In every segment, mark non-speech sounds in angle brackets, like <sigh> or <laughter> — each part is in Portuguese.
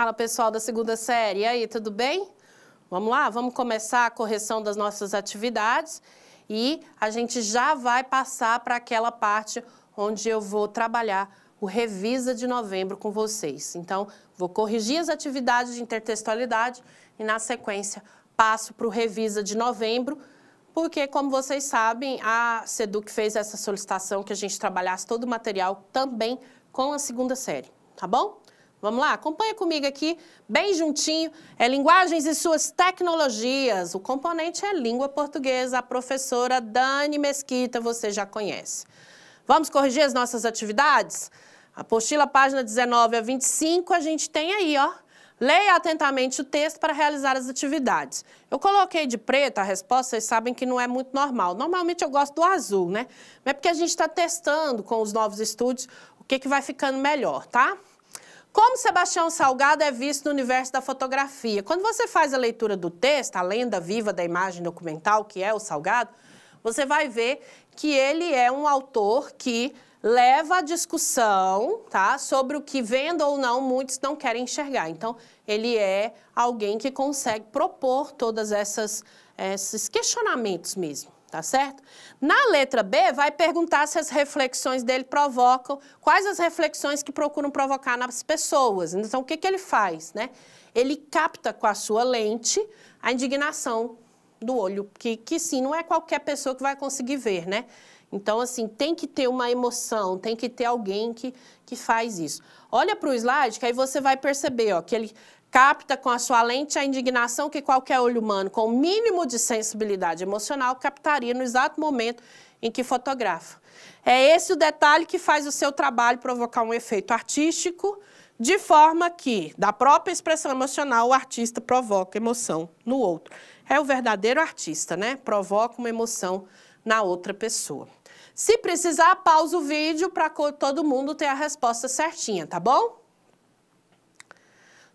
Fala pessoal da segunda série, e aí, tudo bem? Vamos lá, vamos começar a correção das nossas atividades e a gente já vai passar para aquela parte onde eu vou trabalhar o Revisa de novembro com vocês. Então, vou corrigir as atividades de intertextualidade e, na sequência, passo para o Revisa de novembro, porque, como vocês sabem, a SEDUC fez essa solicitação que a gente trabalhasse todo o material também com a segunda série, tá bom? Vamos lá? Acompanha comigo aqui, bem juntinho. É Linguagens e Suas Tecnologias. O componente é língua portuguesa. A professora Dani Mesquita, você já conhece. Vamos corrigir as nossas atividades? Apostila, página 19 a 25, a gente tem aí, ó. Leia atentamente o texto para realizar as atividades. Eu coloquei de preto a resposta, vocês sabem que não é muito normal. Normalmente eu gosto do azul, né? Mas é porque a gente está testando com os novos estudos o que, que vai ficando melhor, tá? Como Sebastião Salgado é visto no universo da fotografia? Quando você faz a leitura do texto, a lenda viva da imagem documental, que é o Salgado, você vai ver que ele é um autor que leva a discussão tá, sobre o que, vendo ou não, muitos não querem enxergar. Então, ele é alguém que consegue propor todos esses questionamentos mesmo tá certo? Na letra B, vai perguntar se as reflexões dele provocam, quais as reflexões que procuram provocar nas pessoas. Então, o que, que ele faz, né? Ele capta com a sua lente a indignação do olho, que, que sim, não é qualquer pessoa que vai conseguir ver, né? Então, assim, tem que ter uma emoção, tem que ter alguém que, que faz isso. Olha para o slide, que aí você vai perceber ó, que ele capta com a sua lente a indignação que qualquer olho humano com o mínimo de sensibilidade emocional captaria no exato momento em que fotografa. É esse o detalhe que faz o seu trabalho provocar um efeito artístico, de forma que, da própria expressão emocional, o artista provoca emoção no outro. É o verdadeiro artista, né? Provoca uma emoção na outra pessoa. Se precisar, pausa o vídeo para todo mundo ter a resposta certinha, tá bom?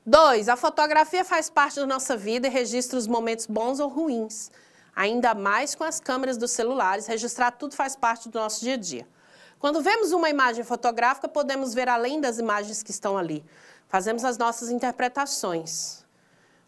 Dois, a fotografia faz parte da nossa vida e registra os momentos bons ou ruins. Ainda mais com as câmeras dos celulares, registrar tudo faz parte do nosso dia a dia. Quando vemos uma imagem fotográfica, podemos ver além das imagens que estão ali. Fazemos as nossas interpretações.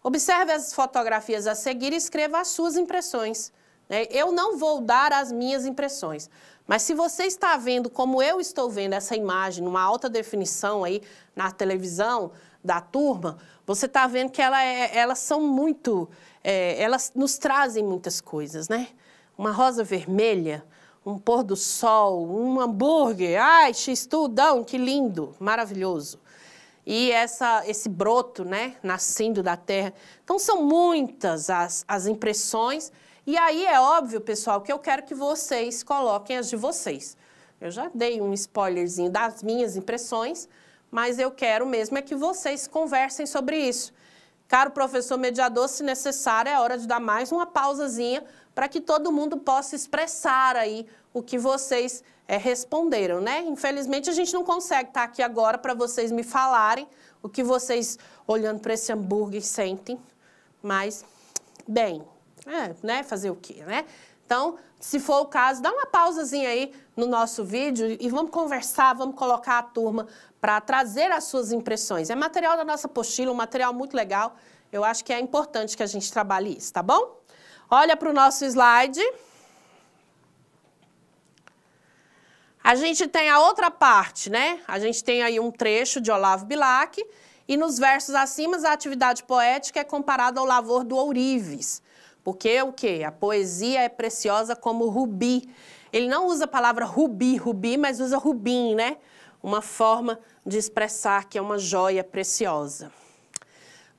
Observe as fotografias a seguir e escreva as suas impressões. Né? Eu não vou dar as minhas impressões, mas se você está vendo como eu estou vendo essa imagem, numa alta definição aí na televisão, da turma, você está vendo que ela é, elas são muito, é, elas nos trazem muitas coisas, né? Uma rosa vermelha, um pôr do sol, um hambúrguer, ai, x-tudão, que lindo, maravilhoso. E essa, esse broto, né, nascendo da terra. Então, são muitas as, as impressões. E aí é óbvio, pessoal, que eu quero que vocês coloquem as de vocês. Eu já dei um spoilerzinho das minhas impressões, mas eu quero mesmo é que vocês conversem sobre isso. Caro professor mediador, se necessário, é hora de dar mais uma pausazinha para que todo mundo possa expressar aí o que vocês é, responderam, né? Infelizmente, a gente não consegue estar tá aqui agora para vocês me falarem o que vocês, olhando para esse hambúrguer, sentem. Mas, bem, é, né? Fazer o quê, né? Então, se for o caso, dá uma pausazinha aí no nosso vídeo e vamos conversar, vamos colocar a turma para trazer as suas impressões. É material da nossa apostila, um material muito legal. Eu acho que é importante que a gente trabalhe isso, tá bom? Olha para o nosso slide. A gente tem a outra parte, né? A gente tem aí um trecho de Olavo Bilac e nos versos acima a atividade poética é comparada ao lavor do ourives. Porque o quê? A poesia é preciosa como rubi. Ele não usa a palavra rubi, rubi, mas usa rubim, né? uma forma de expressar que é uma joia preciosa.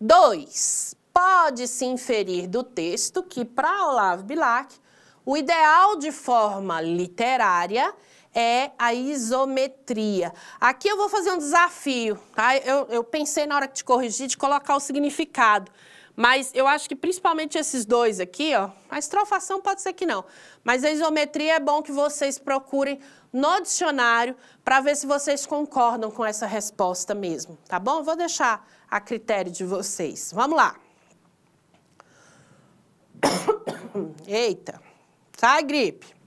2. Pode-se inferir do texto que, para Olavo Bilac, o ideal de forma literária é a isometria. Aqui eu vou fazer um desafio, tá? Eu, eu pensei na hora que te corrigir de colocar o significado. Mas eu acho que principalmente esses dois aqui, ó, a estrofação pode ser que não, mas a isometria é bom que vocês procurem no dicionário para ver se vocês concordam com essa resposta mesmo, tá bom? Vou deixar a critério de vocês. Vamos lá. <coughs> Eita, sai gripe.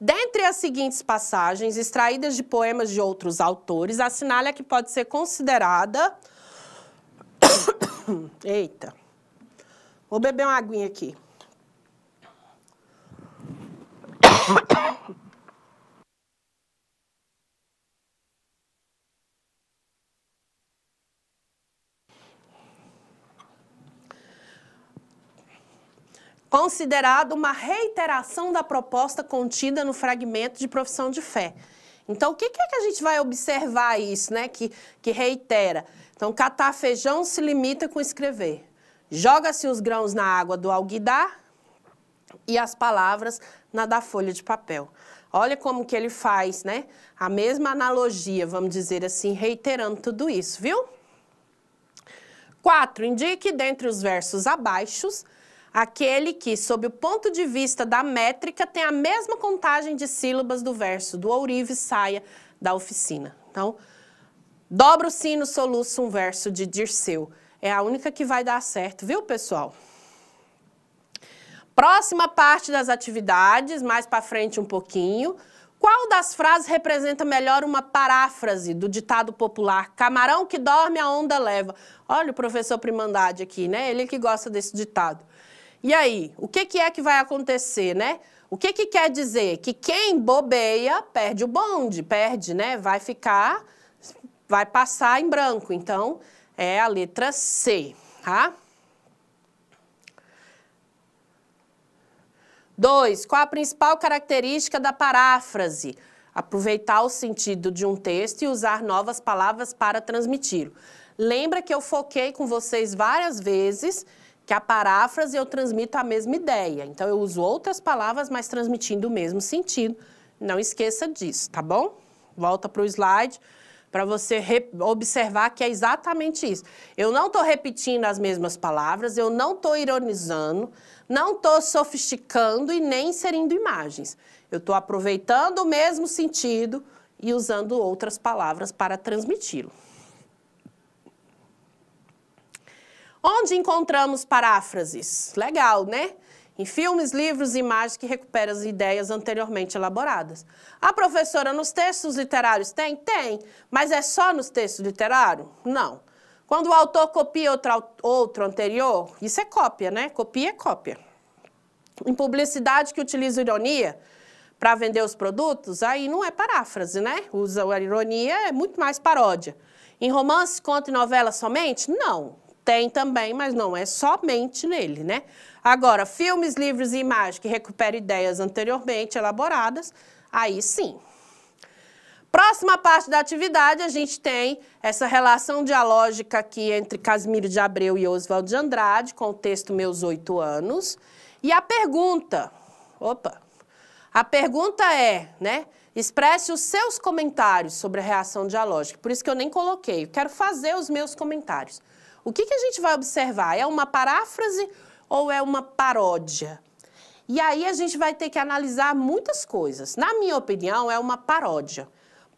Dentre as seguintes passagens, extraídas de poemas de outros autores, assinale a é que pode ser considerada. <coughs> Eita, vou beber uma aguinha aqui. considerado uma reiteração da proposta contida no fragmento de profissão de fé. Então, o que, é que a gente vai observar isso, né? Que, que reitera. Então, catar feijão se limita com escrever. Joga-se os grãos na água do alguidar e as palavras na da folha de papel. Olha como que ele faz, né? A mesma analogia, vamos dizer assim, reiterando tudo isso, viu? 4. Indique dentre os versos abaixo aquele que, sob o ponto de vista da métrica, tem a mesma contagem de sílabas do verso, do ourive saia da oficina. Então, dobra o sino, soluço um verso de Dirceu. É a única que vai dar certo, viu, pessoal? Próxima parte das atividades, mais para frente um pouquinho. Qual das frases representa melhor uma paráfrase do ditado popular Camarão que dorme a onda leva? Olha o professor Primandade aqui, né? Ele que gosta desse ditado. E aí, o que, que é que vai acontecer, né? O que, que quer dizer? Que quem bobeia perde o bonde, perde, né? Vai ficar, vai passar em branco. Então, é a letra C, tá? Dois, qual a principal característica da paráfrase? Aproveitar o sentido de um texto e usar novas palavras para transmiti-lo. Lembra que eu foquei com vocês várias vezes que a paráfrase eu transmito a mesma ideia. Então, eu uso outras palavras, mas transmitindo o mesmo sentido. Não esqueça disso, tá bom? Volta para o slide para você observar que é exatamente isso. Eu não estou repetindo as mesmas palavras, eu não estou ironizando, não estou sofisticando e nem inserindo imagens. Eu estou aproveitando o mesmo sentido e usando outras palavras para transmiti-lo. Onde encontramos paráfrases? Legal, né? Em filmes, livros e imagens que recuperam as ideias anteriormente elaboradas. A professora, nos textos literários tem? Tem, mas é só nos textos literários? Não. Quando o autor copia outro, outro anterior, isso é cópia, né? Copia é cópia. Em publicidade que utiliza ironia, para vender os produtos, aí não é paráfrase, né? Usa a ironia, é muito mais paródia. Em romance, conto e novela somente? Não. Tem também, mas não é somente nele, né? Agora, filmes, livros e imagens que recuperam ideias anteriormente elaboradas, aí sim. Próxima parte da atividade, a gente tem essa relação dialógica aqui entre Casimiro de Abreu e Oswald de Andrade, com o texto Meus Oito Anos. E a pergunta, opa, a pergunta é, né, expresse os seus comentários sobre a reação dialógica. Por isso que eu nem coloquei, eu quero fazer os meus comentários o que, que a gente vai observar? É uma paráfrase ou é uma paródia? E aí a gente vai ter que analisar muitas coisas. Na minha opinião, é uma paródia.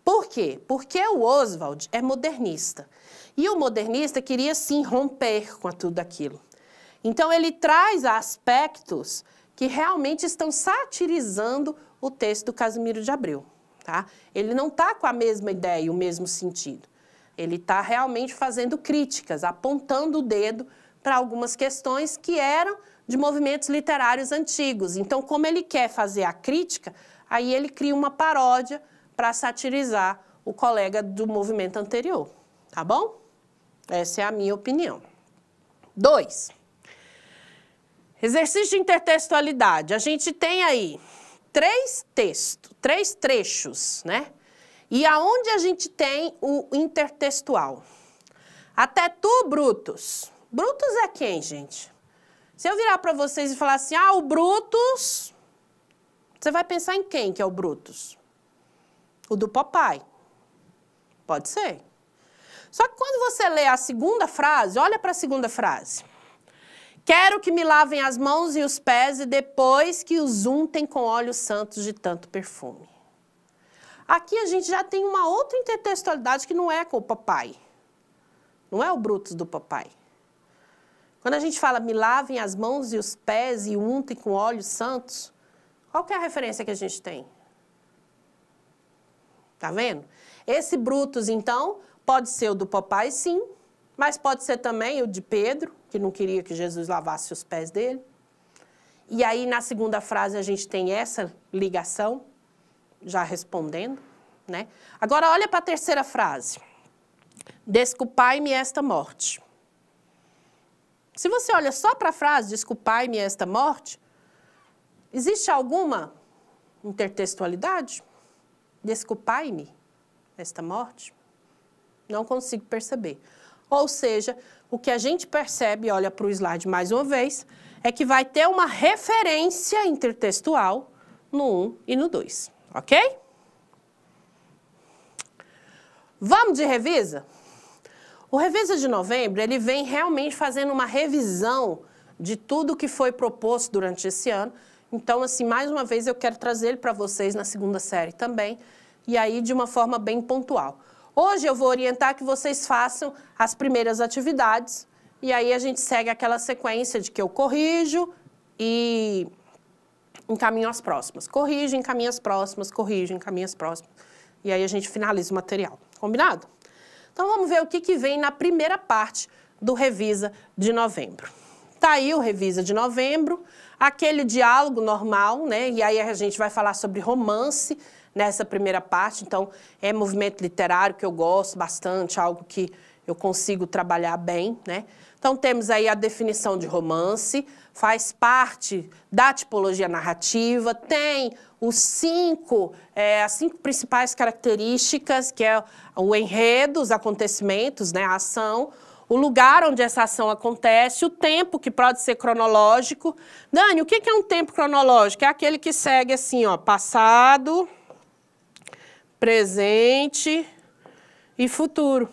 Por quê? Porque o Oswald é modernista. E o modernista queria sim romper com tudo aquilo. Então ele traz aspectos que realmente estão satirizando o texto do Casimiro de Abreu. Tá? Ele não está com a mesma ideia e o mesmo sentido. Ele está realmente fazendo críticas, apontando o dedo para algumas questões que eram de movimentos literários antigos. Então, como ele quer fazer a crítica, aí ele cria uma paródia para satirizar o colega do movimento anterior, tá bom? Essa é a minha opinião. Dois. Exercício de intertextualidade. A gente tem aí três textos, três trechos, né? E aonde a gente tem o intertextual? Até tu, Brutus. Brutus é quem, gente? Se eu virar para vocês e falar assim, ah, o Brutus, você vai pensar em quem que é o Brutus? O do papai. Pode ser. Só que quando você lê a segunda frase, olha para a segunda frase. Quero que me lavem as mãos e os pés e depois que os untem com óleos santos de tanto perfume. Aqui a gente já tem uma outra intertextualidade que não é com o papai. Não é o Brutus do papai. Quando a gente fala, me lavem as mãos e os pés e untem com olhos santos, qual é a referência que a gente tem? Tá vendo? Esse Brutus, então, pode ser o do papai, sim, mas pode ser também o de Pedro, que não queria que Jesus lavasse os pés dele. E aí, na segunda frase, a gente tem essa ligação já respondendo, né? Agora olha para a terceira frase. Desculpai-me esta morte. Se você olha só para a frase desculpai-me esta morte, existe alguma intertextualidade? Desculpai-me esta morte? Não consigo perceber. Ou seja, o que a gente percebe, olha para o slide mais uma vez, é que vai ter uma referência intertextual no 1 e no 2 ok? Vamos de revisa? O Revisa de Novembro, ele vem realmente fazendo uma revisão de tudo que foi proposto durante esse ano. Então, assim, mais uma vez eu quero trazer ele para vocês na segunda série também, e aí de uma forma bem pontual. Hoje eu vou orientar que vocês façam as primeiras atividades, e aí a gente segue aquela sequência de que eu corrijo e encaminho as próximas. Corrijo, encaminha as próximas, corrijo, encaminha as próximas. E aí a gente finaliza o material. Combinado? Então vamos ver o que, que vem na primeira parte do Revisa de novembro. Tá aí o Revisa de novembro, aquele diálogo normal, né? E aí a gente vai falar sobre romance nessa primeira parte. Então é movimento literário que eu gosto bastante, algo que eu consigo trabalhar bem, né? Então, temos aí a definição de romance, faz parte da tipologia narrativa, tem os cinco, é, as cinco principais características, que é o enredo, os acontecimentos, né, a ação, o lugar onde essa ação acontece, o tempo que pode ser cronológico. Dani, o que é um tempo cronológico? É aquele que segue assim, ó, passado, presente e futuro.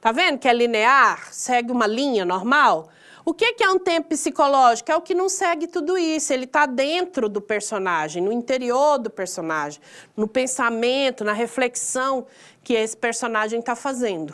Tá vendo que é linear, segue uma linha normal? O que é um tempo psicológico? É o que não segue tudo isso. Ele está dentro do personagem, no interior do personagem, no pensamento, na reflexão que esse personagem está fazendo.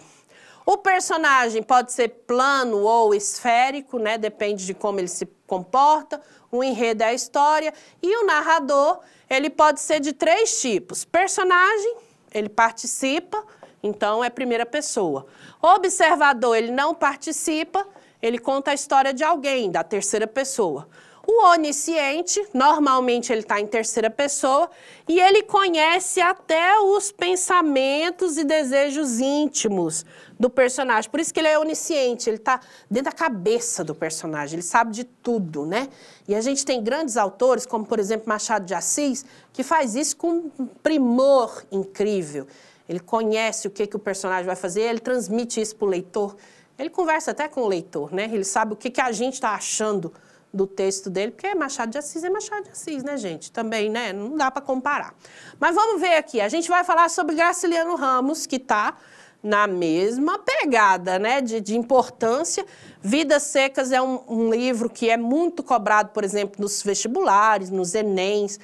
O personagem pode ser plano ou esférico, né? depende de como ele se comporta, o enredo é a história, e o narrador ele pode ser de três tipos. Personagem, ele participa, então, é primeira pessoa. Observador, ele não participa, ele conta a história de alguém, da terceira pessoa. O onisciente, normalmente ele está em terceira pessoa e ele conhece até os pensamentos e desejos íntimos do personagem. Por isso que ele é onisciente, ele está dentro da cabeça do personagem, ele sabe de tudo, né? E a gente tem grandes autores, como por exemplo Machado de Assis, que faz isso com um primor incrível ele conhece o que, que o personagem vai fazer, ele transmite isso para o leitor. Ele conversa até com o leitor, né? Ele sabe o que, que a gente está achando do texto dele, porque é Machado de Assis é Machado de Assis, né, gente? Também, né? Não dá para comparar. Mas vamos ver aqui. A gente vai falar sobre Graciliano Ramos, que está na mesma pegada, né, de, de, importância. Vidas Secas é um, um livro que é muito cobrado, por exemplo, nos vestibulares, nos Enems.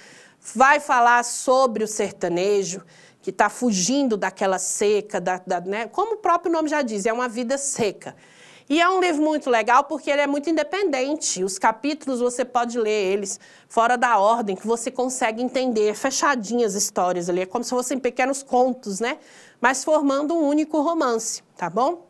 Vai falar sobre o sertanejo que está fugindo daquela seca, da, da, né? como o próprio nome já diz, é uma vida seca. E é um livro muito legal porque ele é muito independente. Os capítulos você pode ler eles fora da ordem, que você consegue entender é fechadinhas as histórias ali. É como se fossem pequenos contos, né? Mas formando um único romance, tá bom?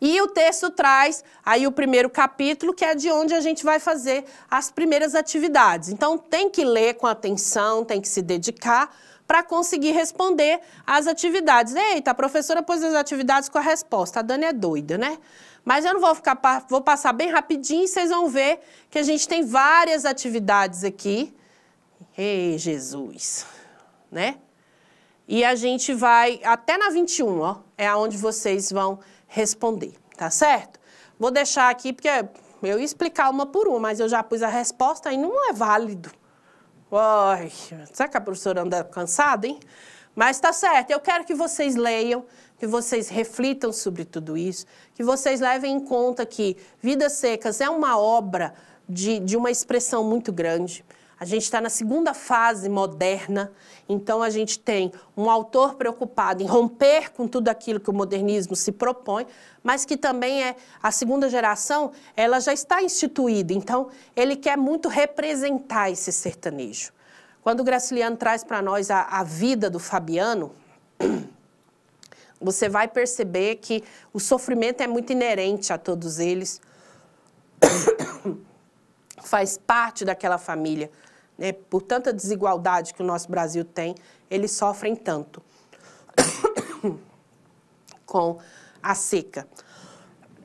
E o texto traz aí o primeiro capítulo, que é de onde a gente vai fazer as primeiras atividades. Então tem que ler com atenção, tem que se dedicar para conseguir responder às atividades. Eita, a professora pôs as atividades com a resposta. A Dani é doida, né? Mas eu não vou ficar, vou passar bem rapidinho e vocês vão ver que a gente tem várias atividades aqui. Ei, Jesus, né? E a gente vai até na 21, ó, é aonde vocês vão responder, tá certo? Vou deixar aqui porque eu ia explicar uma por uma, mas eu já pus a resposta e não é válido. Ai, será que a professora anda cansada, hein? Mas tá certo, eu quero que vocês leiam, que vocês reflitam sobre tudo isso, que vocês levem em conta que Vidas Secas é uma obra de, de uma expressão muito grande, a gente está na segunda fase moderna, então a gente tem um autor preocupado em romper com tudo aquilo que o modernismo se propõe, mas que também é a segunda geração, ela já está instituída, então ele quer muito representar esse sertanejo. Quando o Graciliano traz para nós a, a vida do Fabiano, você vai perceber que o sofrimento é muito inerente a todos eles faz parte daquela família, né, por tanta desigualdade que o nosso Brasil tem, eles sofrem tanto <coughs> com a seca.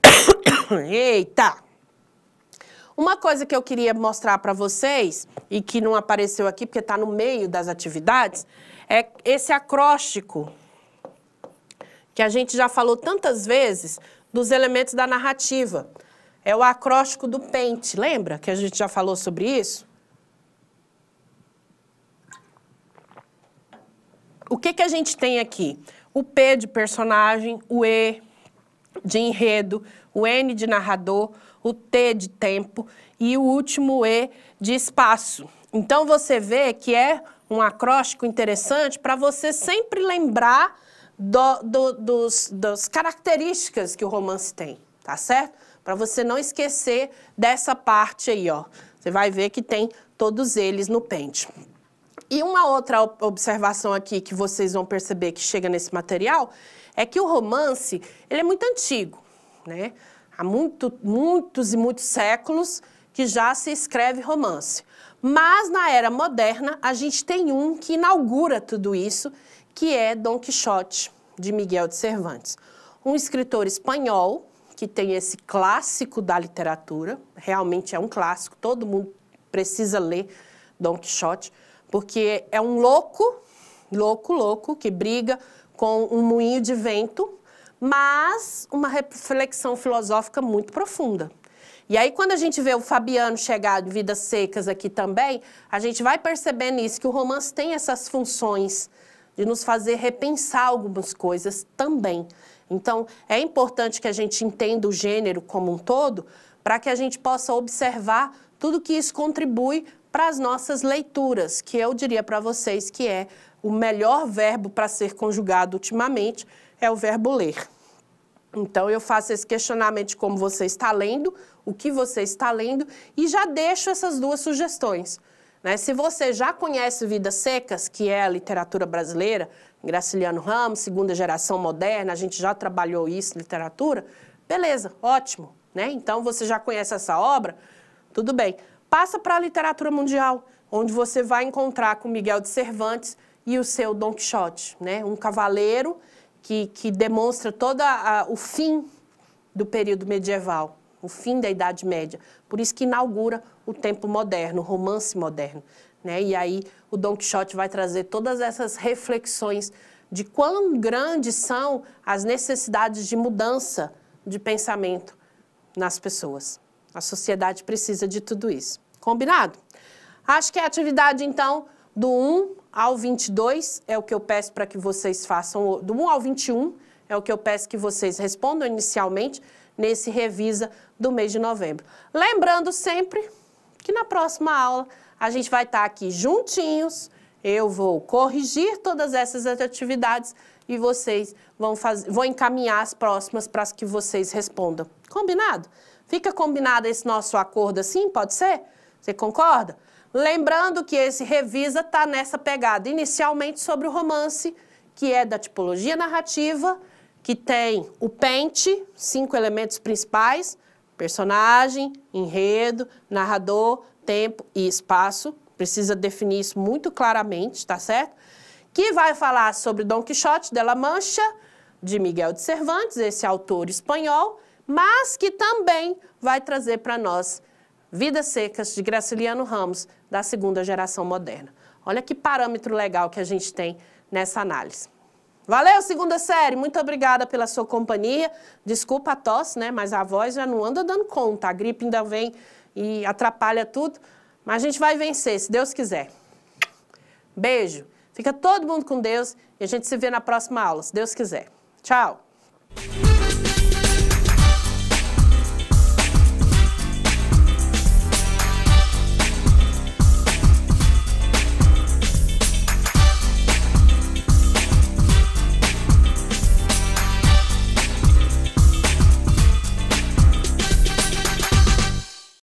<coughs> Eita! Uma coisa que eu queria mostrar para vocês e que não apareceu aqui porque está no meio das atividades é esse acróstico que a gente já falou tantas vezes dos elementos da narrativa. É o acróstico do pente, lembra que a gente já falou sobre isso? O que, que a gente tem aqui? O P de personagem, o E de enredo, o N de narrador, o T de tempo e o último E de espaço. Então você vê que é um acróstico interessante para você sempre lembrar do, do, dos, das características que o romance tem, tá certo? para você não esquecer dessa parte aí, ó. Você vai ver que tem todos eles no pente. E uma outra observação aqui que vocês vão perceber que chega nesse material é que o romance, ele é muito antigo, né? Há muito, muitos e muitos séculos que já se escreve romance. Mas na era moderna, a gente tem um que inaugura tudo isso, que é Dom Quixote, de Miguel de Cervantes. Um escritor espanhol que tem esse clássico da literatura, realmente é um clássico, todo mundo precisa ler Dom Quixote, porque é um louco, louco, louco, que briga com um moinho de vento, mas uma reflexão filosófica muito profunda. E aí, quando a gente vê o Fabiano chegar de Vidas Secas aqui também, a gente vai percebendo isso, que o romance tem essas funções de nos fazer repensar algumas coisas também. Então, é importante que a gente entenda o gênero como um todo para que a gente possa observar tudo que isso contribui para as nossas leituras, que eu diria para vocês que é o melhor verbo para ser conjugado ultimamente é o verbo ler. Então, eu faço esse questionamento de como você está lendo, o que você está lendo, e já deixo essas duas sugestões. Né? Se você já conhece Vidas Secas, que é a literatura brasileira, Graciliano Ramos, segunda geração moderna, a gente já trabalhou isso, literatura. Beleza, ótimo, né? Então você já conhece essa obra, tudo bem. Passa para a literatura mundial, onde você vai encontrar com Miguel de Cervantes e o seu Don Quixote, né? Um cavaleiro que, que demonstra todo o fim do período medieval, o fim da Idade Média. Por isso que inaugura o tempo moderno, o romance moderno. Né? E aí o Dom Quixote vai trazer todas essas reflexões de quão grandes são as necessidades de mudança de pensamento nas pessoas. A sociedade precisa de tudo isso. Combinado? Acho que a atividade, então, do 1 ao 22 é o que eu peço para que vocês façam, do 1 ao 21 é o que eu peço que vocês respondam inicialmente nesse Revisa do mês de novembro. Lembrando sempre que na próxima aula a gente vai estar tá aqui juntinhos. Eu vou corrigir todas essas atividades e vocês vão, faz... vão encaminhar as próximas para as que vocês respondam. Combinado? Fica combinado esse nosso acordo assim? Pode ser? Você concorda? Lembrando que esse revisa está nessa pegada inicialmente sobre o romance, que é da tipologia narrativa, que tem o pente, cinco elementos principais: personagem, enredo, narrador, tempo e espaço, precisa definir isso muito claramente, tá certo? Que vai falar sobre Dom Quixote de la Mancha, de Miguel de Cervantes, esse autor espanhol, mas que também vai trazer para nós Vidas Secas, de Graciliano Ramos, da segunda geração moderna. Olha que parâmetro legal que a gente tem nessa análise. Valeu, segunda série. Muito obrigada pela sua companhia. Desculpa a tosse, né? Mas a voz já não anda dando conta. A gripe ainda vem e atrapalha tudo. Mas a gente vai vencer, se Deus quiser. Beijo. Fica todo mundo com Deus e a gente se vê na próxima aula, se Deus quiser. Tchau.